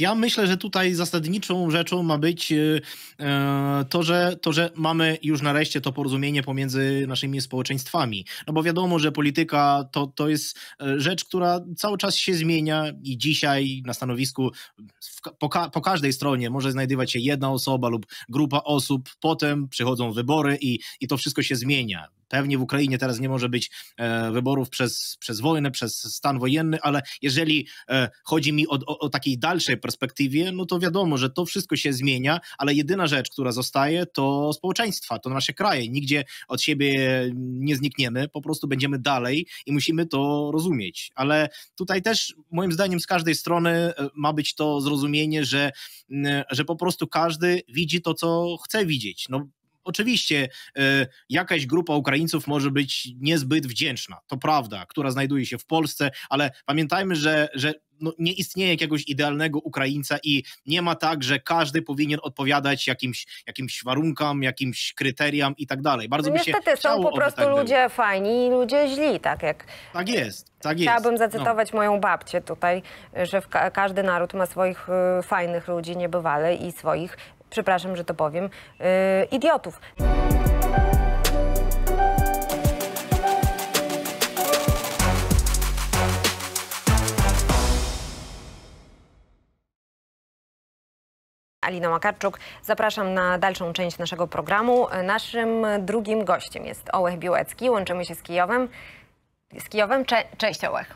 Ja myślę, że tutaj zasadniczą rzeczą ma być y, e, to, że, to, że mamy już nareszcie to porozumienie pomiędzy naszymi społeczeństwami. No bo wiadomo, że polityka to, to jest e, rzecz, która cały czas się zmienia i dzisiaj na stanowisku po, ka po każdej stronie może znajdować się jedna osoba lub grupa osób, potem przychodzą wybory i, i to wszystko się zmienia. Pewnie w Ukrainie teraz nie może być e, wyborów przez, przez wojnę, przez stan wojenny, ale jeżeli e, chodzi mi o, o, o takiej dalszej perspektywie, no to wiadomo, że to wszystko się zmienia, ale jedyna rzecz, która zostaje, to społeczeństwa, to nasze kraje. Nigdzie od siebie nie znikniemy, po prostu będziemy dalej i musimy to rozumieć. Ale tutaj też, moim zdaniem, z każdej strony e, ma być to zrozumienie, że, że po prostu każdy widzi to, co chce widzieć. No, Oczywiście e, jakaś grupa Ukraińców może być niezbyt wdzięczna, to prawda, która znajduje się w Polsce, ale pamiętajmy, że, że no, nie istnieje jakiegoś idealnego Ukraińca i nie ma tak, że każdy powinien odpowiadać jakimś, jakimś warunkom, jakimś kryteriom i tak dalej. Bardzo no, by się Niestety są po tak prostu tak ludzie było. fajni i ludzie źli, tak jak... Tak jest, tak jest. Chciałabym no. zacytować no. moją babcię tutaj, że każdy naród ma swoich y, fajnych ludzi niebywale i swoich przepraszam, że to powiem, yy, idiotów. Alina Makarczuk. Zapraszam na dalszą część naszego programu. Naszym drugim gościem jest Ołech Biłecki. Łączymy się z Kijowem. Z Kijowem. Cze cześć Ołech.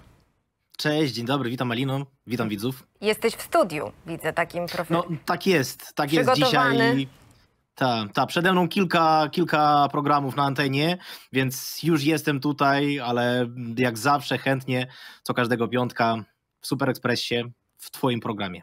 Cześć, dzień dobry, witam Alino, witam widzów. Jesteś w studiu, widzę takim profesorem. No tak jest, tak jest dzisiaj. Tak, ta, przede mną kilka, kilka programów na antenie, więc już jestem tutaj, ale jak zawsze chętnie co każdego piątka w Super Expressie w Twoim programie.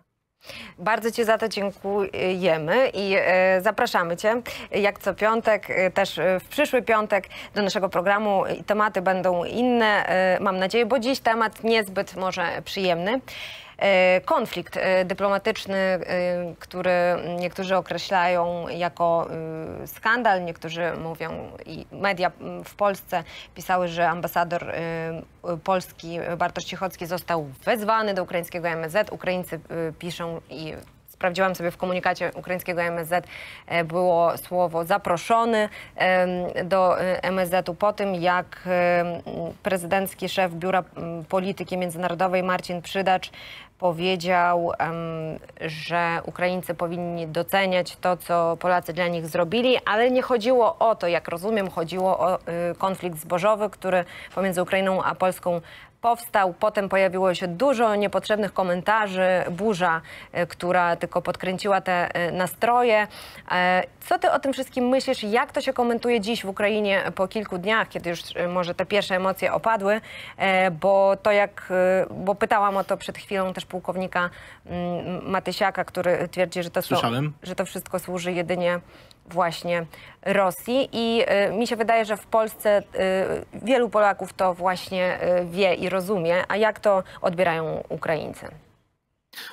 Bardzo Ci za to dziękujemy i e, zapraszamy Cię, jak co piątek, e, też e, w przyszły piątek do naszego programu. Tematy będą inne, mam nadzieję, bo dziś temat niezbyt może przyjemny. E, konflikt e, dyplomatyczny, e, który niektórzy określają jako skandal, niektórzy mówią i media w Polsce pisały, że ambasador Polski Bartosz Cichocki został wezwany do ukraińskiego MSZ. Ukraińcy piszą i sprawdziłam sobie w komunikacie ukraińskiego MSZ, e, było słowo zaproszony do e, MSZ-u po tym, jak prezydencki szef Biura Polityki Międzynarodowej Marcin Przydacz powiedział, że Ukraińcy powinni doceniać to, co Polacy dla nich zrobili, ale nie chodziło o to, jak rozumiem, chodziło o y, konflikt zbożowy, który pomiędzy Ukrainą a Polską powstał. Potem pojawiło się dużo niepotrzebnych komentarzy, burza, e, która tylko podkręciła te e, nastroje. E, co ty o tym wszystkim myślisz? Jak to się komentuje dziś w Ukrainie po kilku dniach, kiedy już może te pierwsze emocje opadły? Bo to jak, bo pytałam o to przed chwilą też pułkownika mm, Matysiaka, który twierdzi, że to, że to wszystko służy jedynie właśnie Rosji. I y, mi się wydaje, że w Polsce y, wielu Polaków to właśnie y, wie i rozumie. A jak to odbierają Ukraińcy?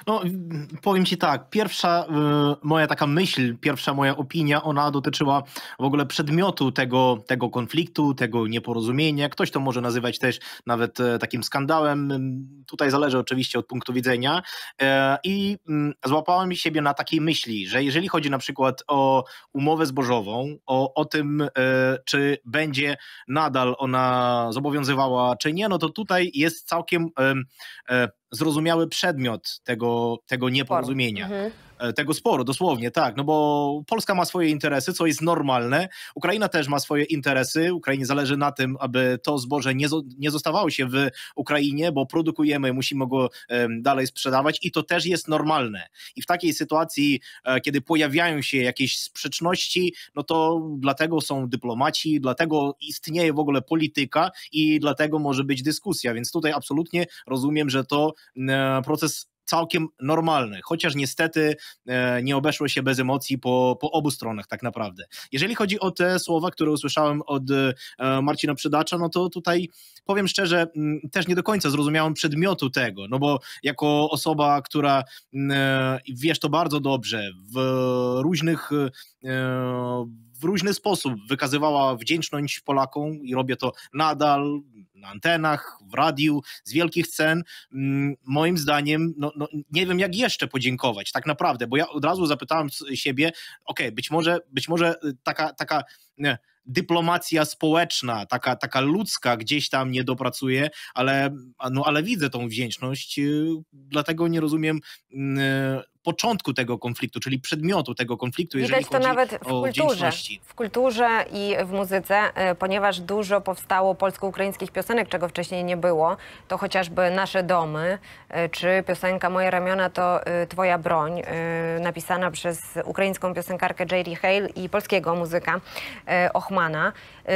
No, mm, powiem ci tak, pierwsza y, moja taka myśl, pierwsza moja opinia, ona dotyczyła w ogóle przedmiotu tego, tego konfliktu, tego nieporozumienia. Ktoś to może nazywać też nawet e, takim skandałem. Tutaj zależy oczywiście od punktu widzenia. E, I y, złapałem siebie na takiej myśli, że jeżeli chodzi na przykład o umowę zbożową, o, o tym, e, czy będzie nadal ona zobowiązywała, czy nie, no to tutaj jest całkiem zrozumiały przedmiot tego, tego nieporozumienia. Mhm. E, tego sporo, dosłownie, tak, no bo Polska ma swoje interesy, co jest normalne, Ukraina też ma swoje interesy, Ukrainie zależy na tym, aby to zboże nie, nie zostawało się w Ukrainie, bo produkujemy, musimy go dalej sprzedawać i to też jest normalne. I w takiej sytuacji, e, kiedy pojawiają się jakieś sprzeczności, no to dlatego są dyplomaci, dlatego istnieje w ogóle polityka i dlatego może być dyskusja, więc tutaj absolutnie rozumiem, że to e, proces całkiem normalny, chociaż niestety e, nie obeszło się bez emocji po, po obu stronach tak naprawdę. Jeżeli chodzi o te słowa, które usłyszałem od e, Marcina Przydacza, no to tutaj powiem szczerze, mm, też nie do końca zrozumiałem przedmiotu tego, no bo jako osoba, która mm, e, wiesz to bardzo dobrze, w różnych w różny sposób wykazywała wdzięczność Polakom i robię to nadal na antenach, w radiu, z wielkich cen. Mm, moim zdaniem, no, no, nie wiem jak jeszcze podziękować, tak naprawdę, bo ja od razu zapytałem siebie, ok, być może, być może y, taka, taka nie, dyplomacja społeczna, taka, taka ludzka gdzieś tam nie dopracuje, ale, no, ale widzę tą wdzięczność, y, dlatego nie rozumiem mm, początku tego konfliktu, czyli przedmiotu tego konfliktu, jeżeli Widać to nawet w kulturze, w kulturze i w muzyce, e, ponieważ dużo powstało polsko-ukraińskich piosenek, czego wcześniej nie było. To chociażby Nasze domy, e, czy piosenka Moje ramiona to e, twoja broń, napisana przez ukraińską piosenkarkę J.D. Hale i polskiego muzyka Ochmana.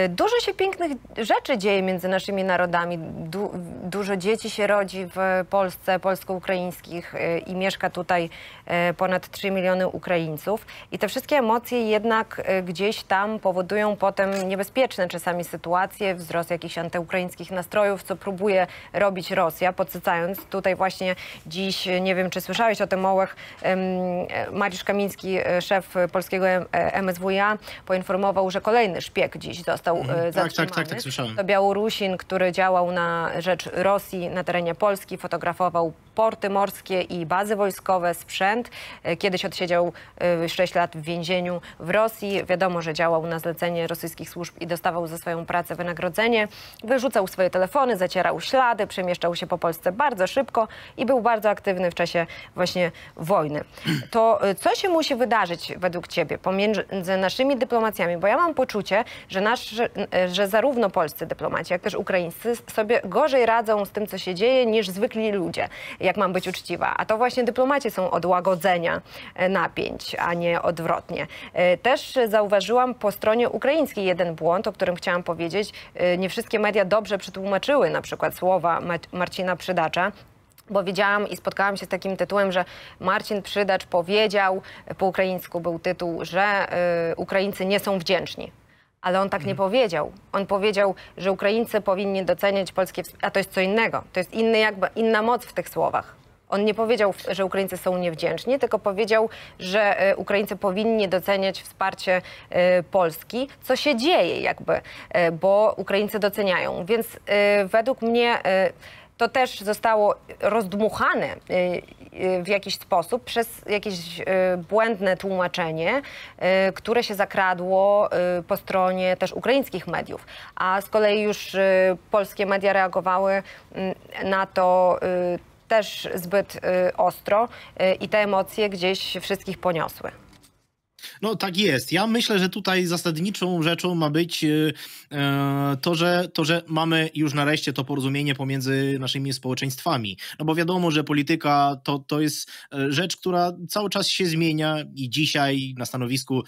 Dużo się pięknych rzeczy dzieje między naszymi narodami. Du dużo dzieci się rodzi w Polsce, polsko-ukraińskich i mieszka tutaj E, ponad 3 miliony Ukraińców. I te wszystkie emocje jednak e, gdzieś tam powodują potem niebezpieczne czasami sytuacje, wzrost jakichś antyukraińskich nastrojów, co próbuje robić Rosja, podsycając tutaj właśnie dziś, nie wiem czy słyszałeś o tym mołach, e, Mariusz Kamiński, szef polskiego MSWiA, poinformował, że kolejny szpieg dziś został zatrzymany. Mhm. Tak, tak, tak, tak, tak słyszałem. To Białorusin, który działał na rzecz Rosji na terenie Polski, fotografował porty morskie i bazy wojskowe, sprzęt E, kiedyś odsiedział 6 e, lat w więzieniu w Rosji. Wiadomo, że działał na zlecenie rosyjskich służb i dostawał za swoją pracę wynagrodzenie. Wyrzucał swoje telefony, zacierał ślady, przemieszczał się po Polsce bardzo szybko i był bardzo aktywny w czasie właśnie wojny. To e, co się musi wydarzyć według ciebie pomiędzy naszymi dyplomacjami? Bo ja mam poczucie, że, nasz, że zarówno polscy dyplomaci, jak też ukraińscy sobie gorzej radzą z tym, co się dzieje, niż zwykli ludzie, jak mam być uczciwa. A to właśnie dyplomaci są odłogą łagodzenia e, napięć, a nie odwrotnie. E, też zauważyłam po stronie ukraińskiej jeden błąd, o którym chciałam powiedzieć. E, nie wszystkie media dobrze przetłumaczyły na przykład słowa Marcina Przydacza, bo widziałam i spotkałam się z takim tytułem, że Marcin Przydacz powiedział, po ukraińsku był tytuł, że y, Ukraińcy nie są wdzięczni. Ale on tak nie mhm. powiedział. On powiedział, że Ukraińcy powinni doceniać polskie, a to jest co innego. To jest inny jakby, inna moc w tych słowach. On nie powiedział, że Ukraińcy są niewdzięczni, tylko powiedział, że e, Ukraińcy powinni doceniać wsparcie e, Polski, co się dzieje jakby, e, bo Ukraińcy doceniają. Więc według mnie to też zostało rozdmuchane w jakiś sposób przez jakieś błędne tłumaczenie, które się zakradło po stronie też ukraińskich mediów. A z kolei już polskie media reagowały mm, na to też zbyt y, ostro y, i te emocje gdzieś wszystkich poniosły. No tak jest. Ja myślę, że tutaj zasadniczą rzeczą ma być y, e, to, że, to, że mamy już nareszcie to porozumienie pomiędzy naszymi społeczeństwami. No bo wiadomo, że polityka to, to jest e, rzecz, która cały czas się zmienia i dzisiaj na stanowisku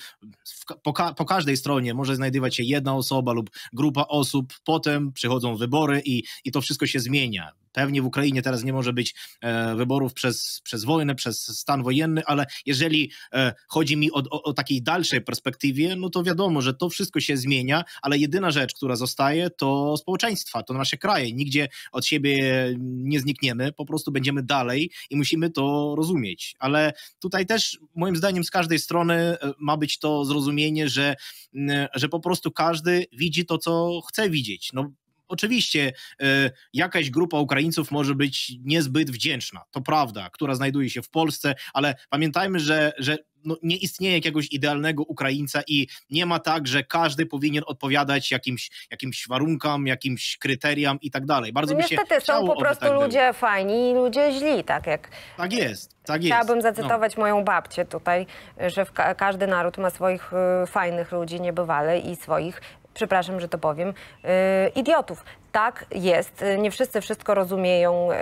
po, ka po każdej stronie może znajdować się jedna osoba lub grupa osób, potem przychodzą wybory i, i to wszystko się zmienia. Pewnie w Ukrainie teraz nie może być e, wyborów przez, przez wojnę, przez stan wojenny, ale jeżeli e, chodzi mi o, o, o takiej dalszej perspektywie, no to wiadomo, że to wszystko się zmienia, ale jedyna rzecz, która zostaje, to społeczeństwa, to nasze kraje. Nigdzie od siebie nie znikniemy, po prostu będziemy dalej i musimy to rozumieć. Ale tutaj też, moim zdaniem, z każdej strony e, ma być to zrozumienie, że, że po prostu każdy widzi to, co chce widzieć. No, Oczywiście e, jakaś grupa Ukraińców może być niezbyt wdzięczna, to prawda, która znajduje się w Polsce, ale pamiętajmy, że, że no, nie istnieje jakiegoś idealnego Ukraińca i nie ma tak, że każdy powinien odpowiadać jakimś, jakimś warunkom, jakimś kryteriom i tak dalej. Bardzo no by się Niestety są po tak prostu tak ludzie było. fajni i ludzie źli, tak jak... Tak jest, tak jest. Chciałabym no. zacytować no. moją babcię tutaj, że każdy naród ma swoich y, fajnych ludzi niebywale i swoich przepraszam, że to powiem, yy, idiotów. Tak jest, nie wszyscy wszystko rozumieją y,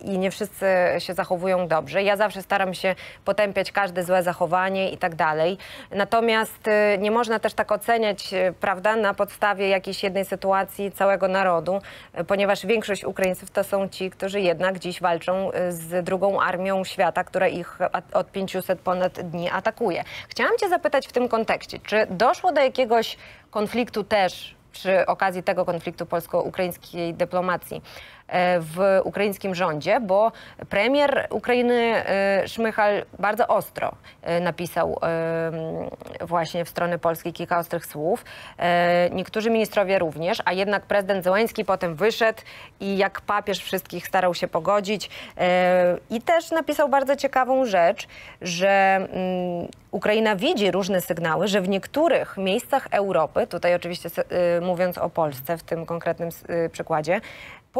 i nie wszyscy się zachowują dobrze. Ja zawsze staram się potępiać każde złe zachowanie i tak dalej. Natomiast y, nie można też tak oceniać, y, prawda, na podstawie jakiejś jednej sytuacji całego narodu, ponieważ większość Ukraińców to są ci, którzy jednak dziś walczą z drugą armią świata, która ich od 500 ponad dni atakuje. Chciałam Cię zapytać w tym kontekście, czy doszło do jakiegoś konfliktu też przy okazji tego konfliktu polsko-ukraińskiej dyplomacji E, w ukraińskim rządzie, bo premier Ukrainy e, Szmychal bardzo ostro e, napisał właśnie w stronę Polski kilka ostrych słów. Niektórzy ministrowie również, a jednak prezydent Zełański potem wyszedł i jak papież wszystkich starał się pogodzić. I też napisał bardzo ciekawą rzecz, że Ukraina widzi różne sygnały, że w niektórych miejscach Europy, tutaj oczywiście mówiąc o Polsce w tym konkretnym przykładzie,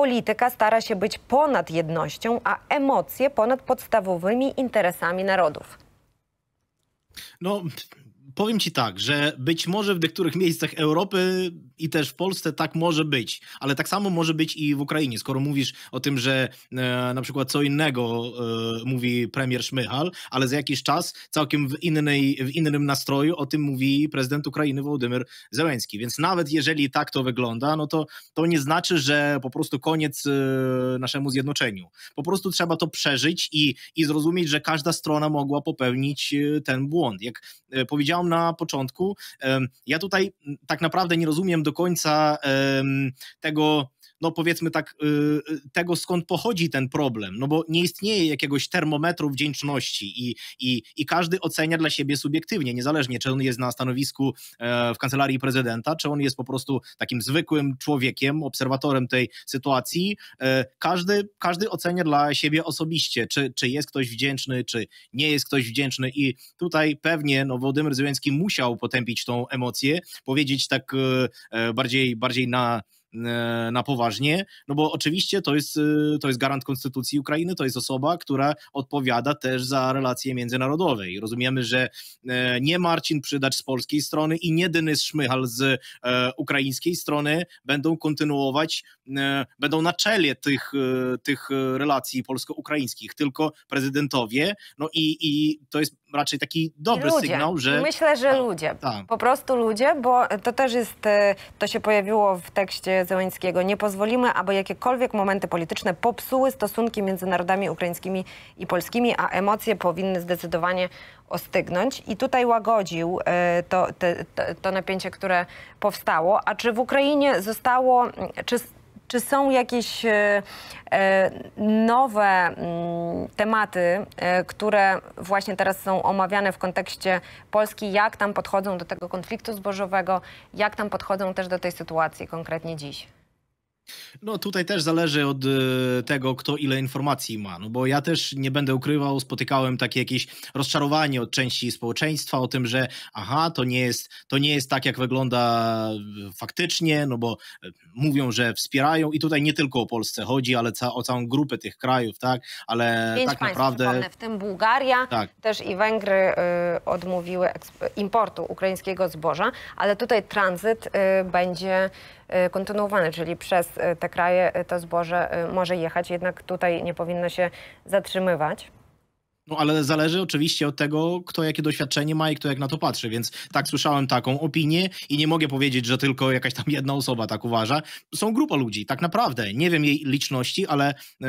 polityka stara się być ponad jednością, a emocje ponad podstawowymi interesami narodów. No, powiem ci tak, że być może w niektórych miejscach Europy i też w Polsce tak może być, ale tak samo może być i w Ukrainie. Skoro mówisz o tym, że e, na przykład co innego e, mówi premier Szmychal, ale za jakiś czas całkiem w, innej, w innym nastroju o tym mówi prezydent Ukrainy Wołodymyr Zełenski. Więc nawet jeżeli tak to wygląda, no to to nie znaczy, że po prostu koniec e, naszemu zjednoczeniu. Po prostu trzeba to przeżyć i, i zrozumieć, że każda strona mogła popełnić e, ten błąd. Jak e, powiedziałem na początku, ja tutaj mm, tak naprawdę nie rozumiem do końca tego, no powiedzmy tak, y, y, tego skąd pochodzi ten problem, no bo nie istnieje jakiegoś termometru wdzięczności i, i, i każdy ocenia dla siebie subiektywnie, niezależnie czy on jest na stanowisku e, w kancelarii prezydenta, czy on jest po prostu takim zwykłym człowiekiem, obserwatorem tej sytuacji, e, każdy, każdy ocenia dla siebie osobiście, czy, czy jest ktoś wdzięczny, czy nie jest ktoś wdzięczny i tutaj pewnie no, Wołodymyr Zełenski musiał potępić tą emocję, powiedzieć tak e, bardziej, bardziej na E, na poważnie, no bo oczywiście to jest, e, to jest garant Konstytucji Ukrainy, to jest osoba, która odpowiada też za relacje międzynarodowe i rozumiemy, że e, nie Marcin Przydacz z polskiej strony i nie Denys Szmychal z ukraińskiej strony będą kontynuować, będą na czele tych, tych relacji polsko-ukraińskich, tylko prezydentowie, no i, i to jest raczej taki dobry ludzie. sygnał, że... Myślę, że tak, ludzie, ta, ta. po prostu ludzie, bo to też jest, to się pojawiło w tekście Zełęckiego. Nie pozwolimy, aby jakiekolwiek momenty polityczne popsuły stosunki między narodami ukraińskimi i polskimi, a emocje powinny zdecydowanie ostygnąć. I tutaj łagodził e, to, te, to napięcie, które powstało. A czy w Ukrainie zostało, czy czy są jakieś e, e, nowe mm, tematy, e, które właśnie teraz są omawiane w kontekście Polski, jak tam podchodzą do tego konfliktu zbożowego, jak tam podchodzą też do tej sytuacji konkretnie dziś? No tutaj też zależy od e, tego, kto ile informacji ma, no bo ja też nie będę ukrywał, spotykałem takie jakieś rozczarowanie od części społeczeństwa o tym, że aha, to nie jest, to nie jest tak, jak wygląda e, faktycznie, no bo e, mówią, że wspierają i tutaj nie tylko o Polsce chodzi, ale ca o całą grupę tych krajów, tak, ale Pięć tak państw, naprawdę... w tym Bułgaria, tak. też i Węgry y, odmówiły importu ukraińskiego zboża, ale tutaj tranzyt y, będzie kontynuowany, czyli przez E, te kraje e, to zboże e, może jechać, jednak tutaj nie powinno się zatrzymywać. No ale zależy oczywiście od tego, kto jakie doświadczenie ma i kto jak na to patrzy, więc tak słyszałem taką opinię i nie mogę powiedzieć, że tylko jakaś tam jedna osoba tak uważa. Są grupa ludzi, tak naprawdę. Nie wiem jej liczności, ale, yy,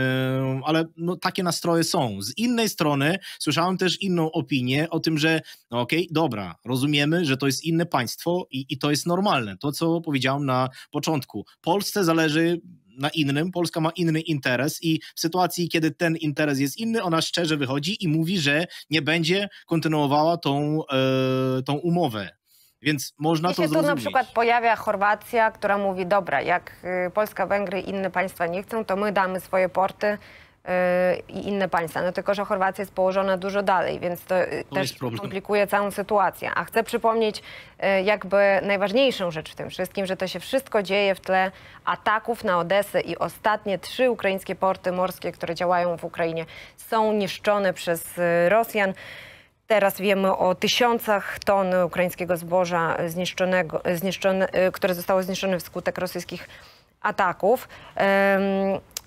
ale no, takie nastroje są. Z innej strony słyszałem też inną opinię o tym, że no okej, okay, dobra, rozumiemy, że to jest inne państwo i, i to jest normalne. To, co powiedziałem na początku. Polsce zależy na innym, Polska ma inny interes i w sytuacji, kiedy ten interes jest inny, ona szczerze wychodzi i mówi, że nie będzie kontynuowała tą, e, tą umowę. Więc można I to zrozumieć. tu na przykład pojawia Chorwacja, która mówi, dobra, jak y, Polska, Węgry i inne państwa nie chcą, to my damy swoje porty Y, i inne państwa. No tylko, że Chorwacja jest położona dużo dalej, więc to, y, to też komplikuje całą sytuację. A chcę przypomnieć y, jakby najważniejszą rzecz w tym wszystkim, że to się wszystko dzieje w tle ataków na Odesę i ostatnie trzy ukraińskie porty morskie, które działają w Ukrainie, są niszczone przez Rosjan. Teraz wiemy o tysiącach ton ukraińskiego zboża, zniszczonego, zniszczone, które zostało zniszczone wskutek rosyjskich ataków.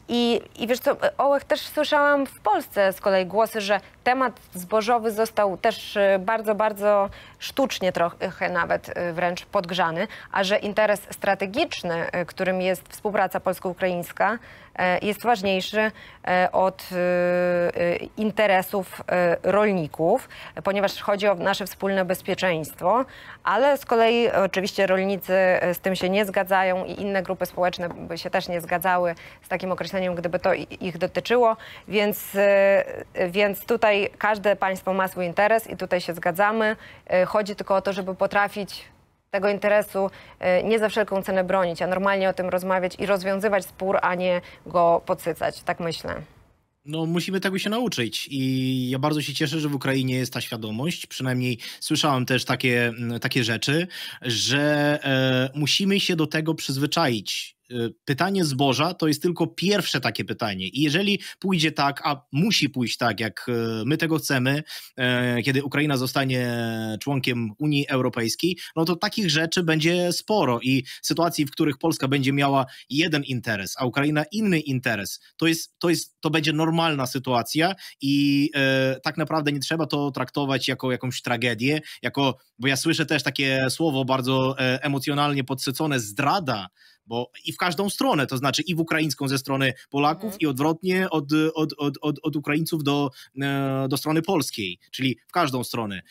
I, I wiesz co, Ołech też słyszałam w Polsce z kolei głosy, że temat zbożowy został też e, bardzo, bardzo sztucznie trochę nawet e, wręcz podgrzany, a że interes strategiczny, e, którym jest współpraca polsko-ukraińska, jest ważniejszy od interesów rolników, ponieważ chodzi o nasze wspólne bezpieczeństwo, ale z kolei oczywiście rolnicy z tym się nie zgadzają i inne grupy społeczne by się też nie zgadzały z takim określeniem, gdyby to ich dotyczyło, więc, więc tutaj tutaj każde państwo ma swój interes i tutaj się zgadzamy. E, chodzi tylko o to, żeby potrafić tego interesu e, nie za wszelką cenę bronić, a normalnie o tym rozmawiać i rozwiązywać spór, a nie go podsycać. Tak myślę. No, musimy tego się nauczyć i ja bardzo się cieszę, że w Ukrainie jest ta świadomość, przynajmniej słyszałem też takie, takie rzeczy, że e, musimy się do tego przyzwyczaić, Y, pytanie zboża to jest tylko pierwsze takie pytanie. I jeżeli pójdzie tak, a musi pójść tak, jak y, my tego chcemy, e, kiedy Ukraina zostanie członkiem Unii Europejskiej, no to takich rzeczy będzie sporo i sytuacji, w których Polska będzie miała jeden interes, a Ukraina inny interes, to, jest, to, jest, to będzie normalna sytuacja i e, tak naprawdę nie trzeba to traktować jako jakąś tragedię, jako, bo ja słyszę też takie słowo bardzo e, emocjonalnie podsycone, zdrada, bo i w każdą stronę, to znaczy i w ukraińską ze strony Polaków mhm. i odwrotnie od, od, od, od, od Ukraińców do, e, do strony polskiej, czyli w każdą stronę.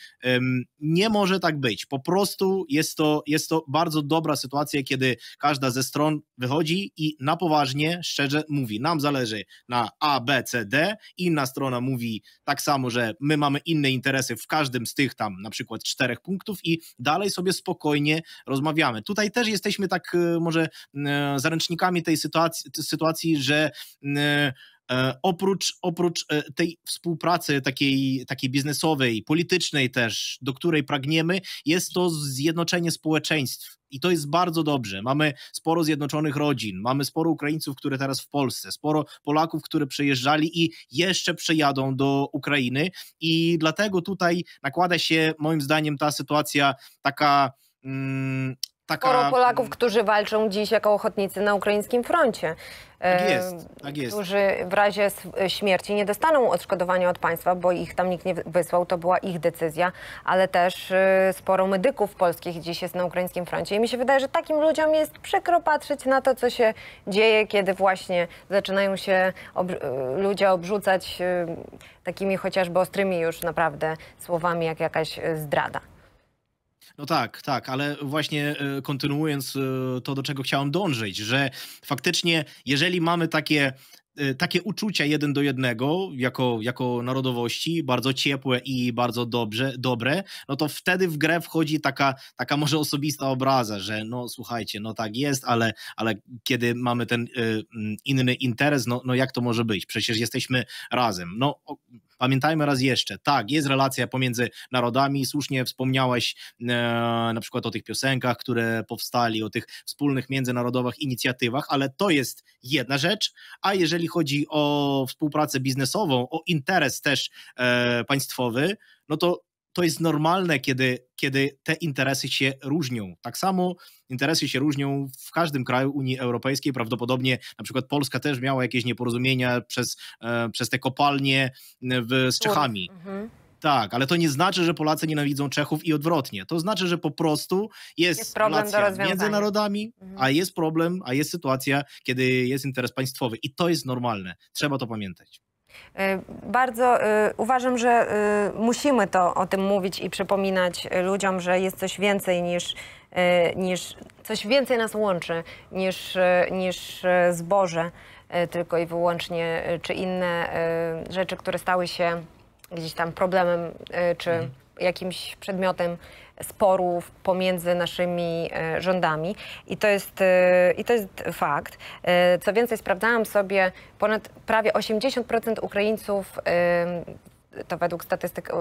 Nie może tak być. Po prostu jest to, jest to bardzo dobra sytuacja, kiedy każda ze stron wychodzi i na poważnie, szczerze mówi, nam zależy na A, B, C, D, inna strona mówi tak samo, że my mamy inne interesy w każdym z tych tam na przykład czterech punktów i dalej sobie spokojnie rozmawiamy. Tutaj też jesteśmy tak e, może E, zaręcznikami tej sytuacji, sytuacji że e, e, Oprócz, oprócz tej współpracy takiej, takiej biznesowej, politycznej też, do której pragniemy, jest to zjednoczenie społeczeństw. I to jest bardzo dobrze. Mamy sporo zjednoczonych rodzin, mamy sporo Ukraińców, które teraz w Polsce, sporo Polaków, które przyjeżdżali i jeszcze przejadą do Ukrainy. I dlatego tutaj nakłada się, moim zdaniem, ta sytuacja taka mm, taka... Sporo Polaków, którzy walczą dziś jako ochotnicy na ukraińskim froncie. E, tak jest, tak jest. Którzy w razie e, śmierci nie dostaną odszkodowania od państwa, bo ich tam nikt nie wysłał, to była ich decyzja, ale też e, sporo medyków polskich dziś jest na ukraińskim froncie. I mi się wydaje, że takim ludziom jest przykro patrzeć na to, co się dzieje, kiedy właśnie zaczynają się ob ludzie obrzucać takimi chociażby ostrymi już naprawdę słowami, jak jakaś zdrada. No tak, tak, ale właśnie e, kontynuując e, to, do czego chciałem dążyć, że faktycznie, jeżeli mamy takie e, takie uczucia jeden do jednego jako, jako narodowości, bardzo ciepłe i bardzo dobrze, dobre, no to wtedy w grę wchodzi taka, taka może osobista obraza, że no słuchajcie, no tak jest, ale, ale kiedy mamy ten inny interes, no, no jak to może być? Przecież jesteśmy razem. No Pamiętajmy raz jeszcze, tak, jest relacja pomiędzy narodami, słusznie wspomniałeś e, na przykład o tych piosenkach, które powstali, o tych wspólnych międzynarodowych inicjatywach, ale to jest jedna rzecz, a jeżeli chodzi o współpracę biznesową, o interes też e, państwowy, no to to jest normalne, kiedy, kiedy te interesy się różnią. Tak samo interesy się różnią w każdym kraju Unii Europejskiej. Prawdopodobnie na przykład Polska też miała jakieś nieporozumienia przez, e, przez te kopalnie e, w, z Czechami. Mhm. Tak, ale to nie znaczy, że Polacy nienawidzą Czechów i odwrotnie. To znaczy, że po prostu jest, jest relacja między narodami, mhm. a jest problem, a jest sytuacja, kiedy jest interes państwowy. I to jest normalne. Trzeba to pamiętać. Y, bardzo y, uważam, że y, musimy to o tym mówić i przypominać ludziom, że jest coś więcej niż, niż coś więcej nas łączy niż, niż zboże tylko i wyłącznie, czy inne rzeczy, które stały się gdzieś tam problemem, czy. Mm jakimś przedmiotem sporów pomiędzy naszymi e, rządami i to jest, e, i to jest fakt. E, co więcej, sprawdzałam sobie, ponad prawie 80% Ukraińców to według statystyk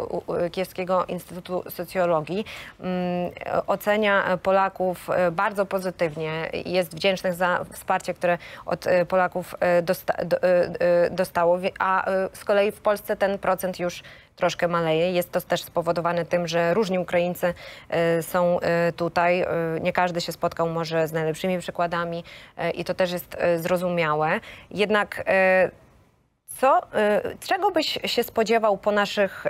Kijewskiego Instytutu Socjologii, mm, ocenia Polaków e, bardzo pozytywnie. Jest wdzięcznych za wsparcie, które od e, Polaków e, dosta dostało, a z kolei w Polsce ten procent już troszkę maleje. Jest to też spowodowane tym, że różni Ukraińcy są tutaj. Nie każdy się spotkał może z najlepszymi przykładami i to też jest zrozumiałe. Jednak co, y, czego byś się spodziewał po naszych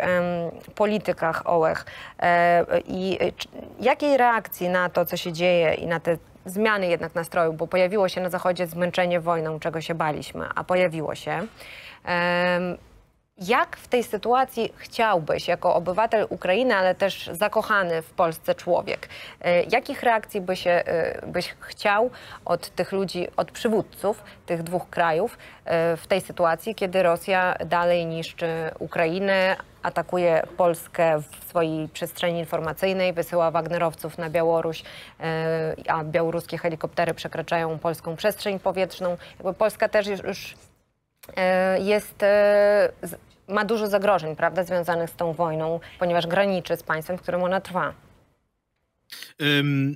politykach ołech e, i y, jakiej reakcji na to, co się dzieje i na te zmiany jednak nastroju, bo pojawiło się na Zachodzie zmęczenie wojną, czego się baliśmy, a pojawiło się. Jak w tej sytuacji chciałbyś, jako obywatel Ukrainy, ale też zakochany w Polsce człowiek, e, jakich reakcji by się, e, byś chciał od tych ludzi, od przywódców tych dwóch krajów e, w tej sytuacji, kiedy Rosja dalej niszczy Ukrainę, atakuje Polskę w swojej przestrzeni informacyjnej, wysyła Wagnerowców na Białoruś, a białoruskie helikoptery przekraczają polską przestrzeń powietrzną. Polska też już jest ma dużo zagrożeń, prawda, związanych z tą wojną, ponieważ graniczy z państwem, w którym ona trwa. Um,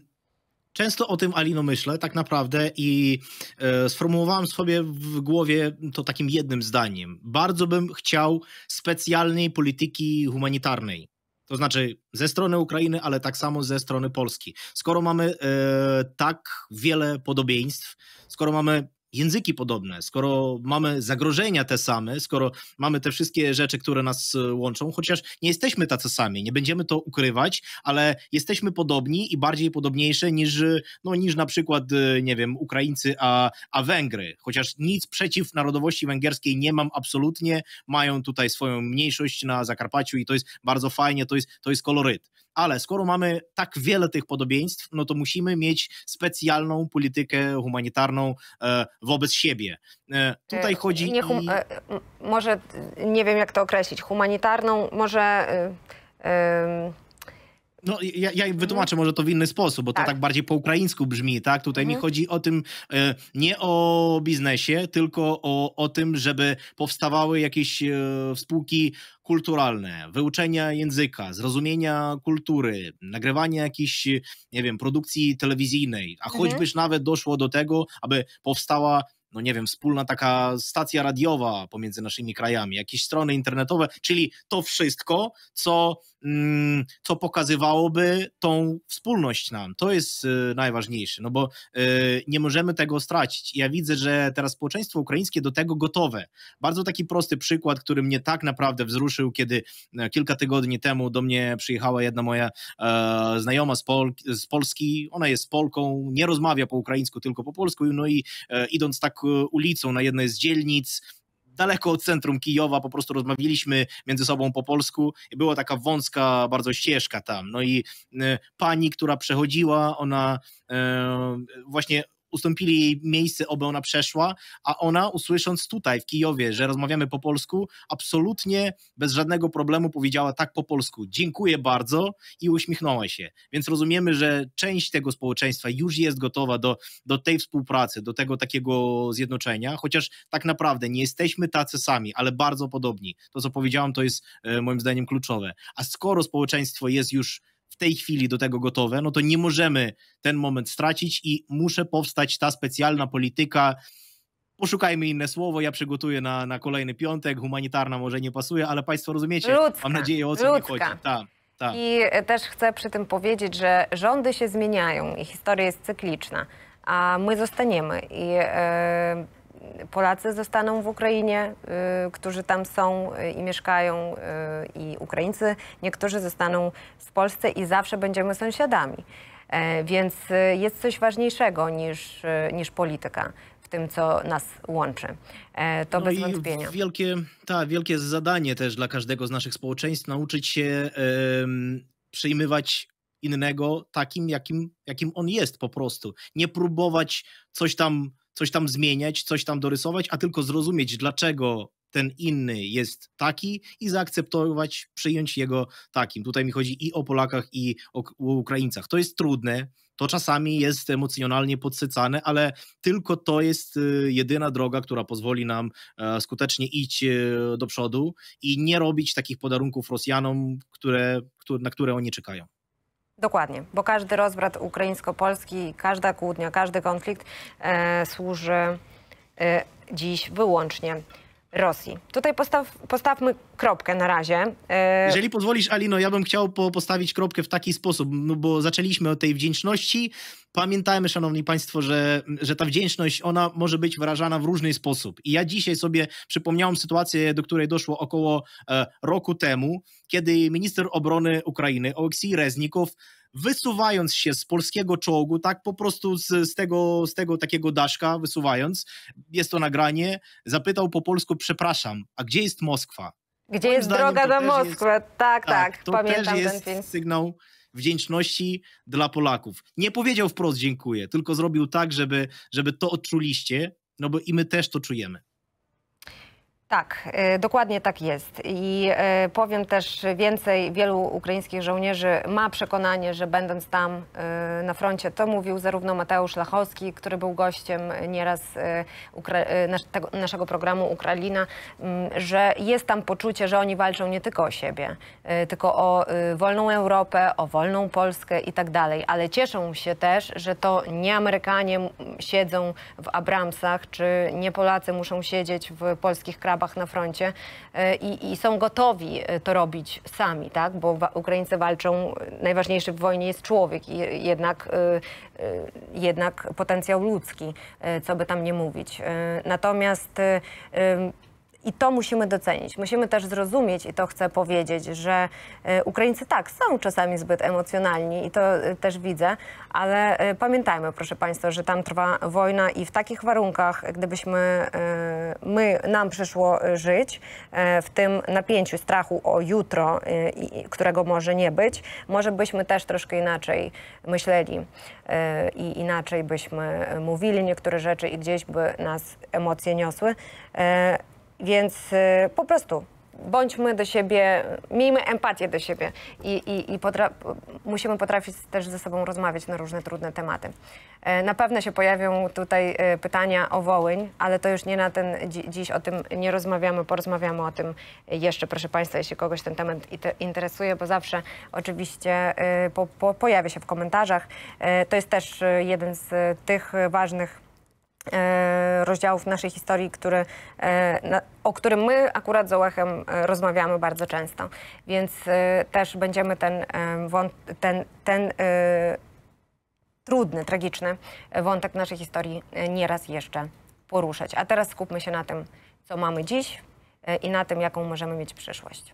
często o tym, Alino, myślę tak naprawdę i e, sformułowałem sobie w głowie to takim jednym zdaniem. Bardzo bym chciał specjalnej polityki humanitarnej. To znaczy ze strony Ukrainy, ale tak samo ze strony Polski. Skoro mamy e, tak wiele podobieństw, skoro mamy języki podobne, skoro mamy zagrożenia te same, skoro mamy te wszystkie rzeczy, które nas e, łączą, chociaż nie jesteśmy tacy sami, nie będziemy to ukrywać, ale jesteśmy podobni i bardziej podobniejsze niż, e, no, niż na przykład, e, nie wiem, Ukraińcy, a, a Węgry. Chociaż nic przeciw narodowości węgierskiej nie mam absolutnie, mają tutaj swoją mniejszość na Zakarpaciu i to jest bardzo fajnie, to jest, to jest koloryt. Ale skoro mamy tak wiele tych podobieństw, no to musimy mieć specjalną politykę humanitarną e, wobec siebie. E, tutaj e, chodzi. Nie, hum, i... e, może nie wiem, jak to określić. Humanitarną, może. Y, no, ja, ja wytłumaczę mhm. może to w inny sposób, bo tak. to tak bardziej po ukraińsku brzmi, tak? Tutaj mhm. mi chodzi o tym, e, nie o biznesie, tylko o, o tym, żeby powstawały jakieś e, spółki kulturalne, wyuczenia języka, zrozumienia kultury, nagrywania jakiejś, nie wiem, produkcji telewizyjnej, a mhm. choćbyś mhm. nawet doszło do tego, aby powstała no nie wiem, wspólna taka stacja radiowa pomiędzy naszymi krajami, jakieś strony internetowe, czyli to wszystko, co, mm, co pokazywałoby tą wspólność nam. To jest y, najważniejsze, no bo y, nie możemy tego stracić. Ja widzę, że teraz społeczeństwo ukraińskie do tego gotowe. Bardzo taki prosty przykład, który mnie tak naprawdę wzruszył, kiedy e, kilka tygodni temu do mnie przyjechała jedna moja e, znajoma z, Pol z Polski, ona jest Polką, nie rozmawia po ukraińsku, tylko po polsku, no i e, idąc tak E, ulicą na jednej z dzielnic, daleko od centrum Kijowa, po prostu rozmawialiśmy między sobą po polsku i była taka wąska bardzo ścieżka tam. No i e, pani, która przechodziła, ona e, właśnie ustąpili jej miejsce, oby ona przeszła, a ona usłysząc tutaj w Kijowie, że rozmawiamy po polsku, absolutnie bez żadnego problemu powiedziała tak po polsku, dziękuję bardzo i uśmiechnęła się. Więc rozumiemy, że część tego społeczeństwa już jest gotowa do, do tej współpracy, do tego takiego zjednoczenia, chociaż tak naprawdę nie jesteśmy tacy sami, ale bardzo podobni. To, co powiedziałam, to jest e, moim zdaniem kluczowe. A skoro społeczeństwo jest już w tej chwili do tego gotowe, no to nie możemy ten moment stracić i muszę powstać ta specjalna polityka. Poszukajmy inne słowo, ja przygotuję na, na kolejny piątek. Humanitarna może nie pasuje, ale Państwo rozumiecie. Ludzka, Mam nadzieję, o co mi chodzi. Ta, tak. I też chcę przy tym powiedzieć, że rządy się zmieniają i historia jest cykliczna, a my zostaniemy. I. Yy Polacy zostaną w Ukrainie, y, którzy tam są y, i mieszkają, y, i Ukraińcy, niektórzy zostaną w Polsce i zawsze będziemy sąsiadami. E, więc jest coś ważniejszego niż, niż polityka w tym, co nas łączy. E, to no bez wątpienia. Wielkie, ta, wielkie zadanie też dla każdego z naszych społeczeństw nauczyć się yy, przyjmować innego takim, jakim, jakim on jest po prostu. Nie próbować coś tam coś tam zmieniać, coś tam dorysować, a tylko zrozumieć, dlaczego ten inny jest taki i zaakceptować, przyjąć jego takim. Tutaj mi chodzi i o Polakach, i o Ukraińcach. To jest trudne, to czasami jest emocjonalnie podsycane, ale tylko to jest y, jedyna droga, która pozwoli nam e, skutecznie iść e, do przodu i nie robić takich podarunków Rosjanom, które, na które oni czekają. Dokładnie, bo każdy rozbrat ukraińsko-polski, każda kłótnia, każdy konflikt e, służy e, dziś wyłącznie Rosji. Tutaj postaw, postawmy kropkę na razie. E, Jeżeli pozwolisz, Alino, ja bym chciał po postawić kropkę w taki sposób, no bo zaczęliśmy od tej wdzięczności. Pamiętajmy, szanowni państwo, że, że ta wdzięczność, ona może być wyrażana w różny sposób. I ja dzisiaj sobie przypomniałem sytuację, do której doszło około e, roku temu, kiedy minister obrony Ukrainy, Oleksij Reznikow, wysuwając się z polskiego czołgu, tak po prostu z, z, tego, z tego takiego daszka wysuwając, jest to nagranie, zapytał po polsku, przepraszam, a gdzie jest Moskwa? Gdzie Moim jest zdaniem, droga do Moskwy? Jest, tak, tak, tak, to pamiętam też jest ten film. sygnał wdzięczności dla Polaków. Nie powiedział wprost dziękuję, tylko zrobił tak, żeby, żeby to odczuliście, no bo i my też to czujemy. Tak, e, dokładnie tak jest. I e, powiem też więcej, wielu ukraińskich żołnierzy ma przekonanie, że będąc tam e, na froncie, to mówił zarówno Mateusz Lachowski, który był gościem nieraz naszego programu Ukraina, że jest tam poczucie, że oni walczą nie tylko o siebie, tylko o wolną Europę, o wolną Polskę i tak dalej. Ale cieszą się też, że to nie Amerykanie siedzą w Abramsach, czy nie Polacy muszą siedzieć w polskich krabach, etapach na froncie e, i, i są gotowi e, to robić sami, tak? bo Ukraińcy walczą, e, najważniejszy w wojnie jest człowiek i jednak, jednak potencjał ludzki, co by tam nie mówić. Natomiast i to musimy docenić. Musimy też zrozumieć, i to chcę powiedzieć, że e, Ukraińcy tak, są czasami zbyt emocjonalni i to e, też widzę, ale e, pamiętajmy, proszę Państwa, że tam trwa wojna i w takich warunkach, gdybyśmy my, nam przyszło żyć, w tym napięciu, strachu o jutro, którego może nie być, może byśmy też troszkę inaczej myśleli i inaczej byśmy mówili niektóre rzeczy i gdzieś by nas emocje niosły. Więc y, po prostu bądźmy do siebie, miejmy empatię do siebie i, i, i potra musimy potrafić też ze sobą rozmawiać na różne trudne tematy. E, na pewno się pojawią tutaj e, pytania o Wołyń, ale to już nie na ten, dzi dziś o tym nie rozmawiamy, porozmawiamy o tym jeszcze, proszę Państwa, jeśli kogoś ten temat interesuje, bo zawsze oczywiście e, po, po, pojawia się w komentarzach. To jest też jeden z tych ważnych E, rozdziałów naszej historii, który, e, o którym my akurat z Ołechem e, rozmawiamy bardzo często. Więc też będziemy ten, ten, ten trudny, tragiczny wątek naszej historii nieraz jeszcze poruszać. A teraz skupmy się na tym, co mamy dziś i na tym, jaką możemy mieć przyszłość.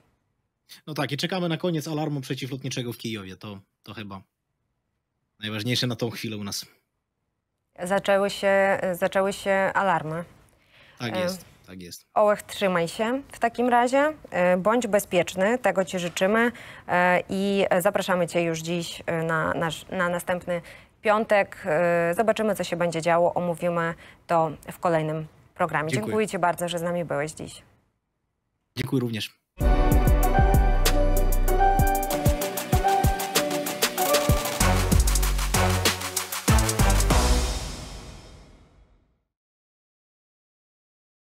No tak, i czekamy na koniec alarmu przeciwlotniczego w Kijowie. To, to chyba najważniejsze na tą chwilę u nas zaczęły się, zaczęły się alarmy. Tak e, jest. Tak jest. Ołech, trzymaj się w takim razie. E, bądź bezpieczny, tego Ci życzymy e, i zapraszamy Cię już dziś na, nasz, na następny piątek. Zobaczymy, co się będzie działo. Omówimy to w kolejnym programie. Dziękuję. Dziękuję Ci bardzo, że z nami byłeś dziś. Dziękuję również.